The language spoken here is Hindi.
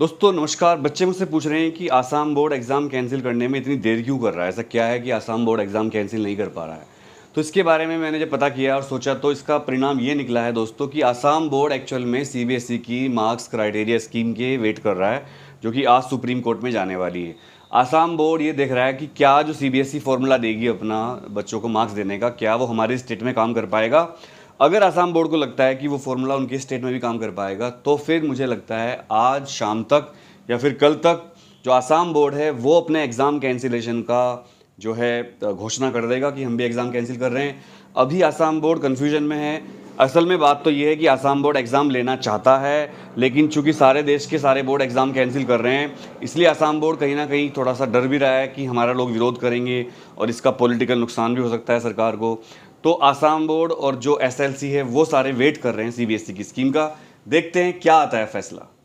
दोस्तों नमस्कार बच्चे मुझसे पूछ रहे हैं कि आसाम बोर्ड एग्ज़ाम कैंसिल करने में इतनी देर क्यों कर रहा है ऐसा क्या है कि आसाम बोर्ड एग्ज़ाम कैंसिल नहीं कर पा रहा है तो इसके बारे में मैंने जब पता किया और सोचा तो इसका परिणाम ये निकला है दोस्तों कि आसाम बोर्ड एक्चुअल में ई e की मार्क्स क्राइटेरिया स्कीम के वेट कर रहा है जो कि आज सुप्रीम कोर्ट में जाने वाली है आसाम बोर्ड ये देख रहा है कि क्या जो ई फार्मूला e देगी अपना बच्चों को मार्क्स देने का क्या वो हमारे स्टेट में काम कर पाएगा अगर आसाम बोर्ड को लगता है कि वो फॉर्मूला उनके स्टेट में भी काम कर पाएगा तो फिर मुझे लगता है आज शाम तक या फिर कल तक जो आसाम बोर्ड है वो अपने एग्ज़ाम कैंसिलेशन का जो है घोषणा कर देगा कि हम भी एग्ज़ाम कैंसिल कर रहे हैं अभी आसाम बोर्ड कन्फ्यूजन में है असल में बात तो ये है कि आसाम बोर्ड एग्ज़ाम लेना चाहता है लेकिन चूंकि सारे देश के सारे बोर्ड एग्ज़ाम कैंसिल कर रहे हैं इसलिए आसाम बोर्ड कहीं ना कहीं थोड़ा सा डर भी रहा है कि हमारा लोग विरोध करेंगे और इसका पॉलिटिकल नुकसान भी हो सकता है सरकार को तो आसाम बोर्ड और जो एसएलसी है वो सारे वेट कर रहे हैं सीबीएसई e की स्कीम का देखते हैं क्या आता है फैसला